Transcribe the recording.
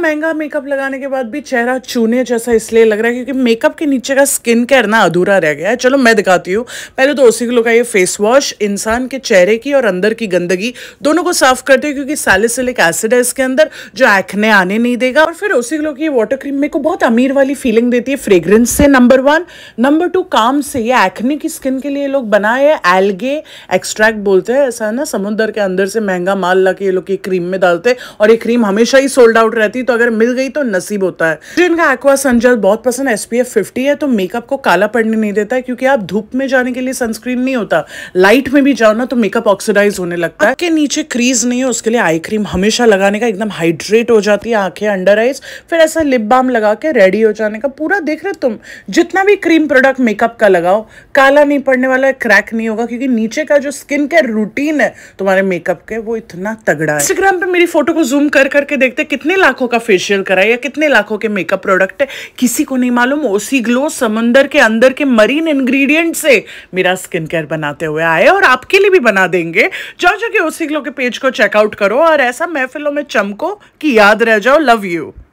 महंगा मेकअप लगाने के बाद भी चेहरा चूने जैसा इसलिए लग रहा है क्योंकि मेकअप के नीचे का स्किन केयर ना अधूरा रह गया है चलो मैं दिखाती हूँ पहले तो उसी को ये फेस वॉश इंसान के चेहरे की और अंदर की गंदगी दोनों को साफ करते हैं क्योंकि सैलिसिलिक एसिड है इसके अंदर जो एक्ने आने नहीं देगा और फिर उसी की ये वाटर क्रीम मेरे को बहुत अमीर वाली फीलिंग देती है फ्रेग्रेंस से नंबर वन नंबर टू काम से ये एक्ने की स्किन के लिए लोग बनाए हैं एल्गे एक्सट्रैक्ट बोलते हैं ऐसा है ना समुद्र के अंदर से महंगा माल ला के ये लोग ये क्रीम में डालते हैं और ये क्रीम हमेशा ही सोल्ड आउट रहती है तो अगर मिल गई तो नसीब होता है जिनका एक्वा सनजल बहुत पसंद एस पी है तो मेकअप को काला पड़ने नहीं देता है क्योंकि आप धूप में जाने के लिए सनस्क्रीन नहीं होता लाइट में भी जाओ ना तो मेकअप ऑक्सीडाइज होने लगता है के नीचे क्रीज नहीं है उसके लिए आई क्रीम हमेशा लगाने का एकदम हाइड्रेट हो जाती है आंखें अंडर आइज फिर ऐसा लिप बाम लगा के रेडी हो जाने का पूरा देख रहे तुम जितना भी क्रीम प्रोडक्ट मेकअप का लगाओ काला नहीं पड़ने वाला है क्रैक नहीं होगा क्योंकि नीचे का जो स्किन केयर रूटीन है तुम्हारे मेकअप के वो इतना तगड़ा है इंस्टाग्राम पे मेरी फोटो को जूम कर करके देखते कितने लाखों का का फेशियल कराया या कितने लाखों के मेकअप प्रोडक्ट है किसी को नहीं मालूम ओसी ग्लो समंदर के अंदर के मरीन इंग्रेडिएंट से मेरा स्किन केयर बनाते हुए आए और आपके लिए भी बना देंगे जाओ जाके ओसी ग्लो के पेज को चेकआउट करो और ऐसा महफिलों में चमको कि याद रह जाओ लव यू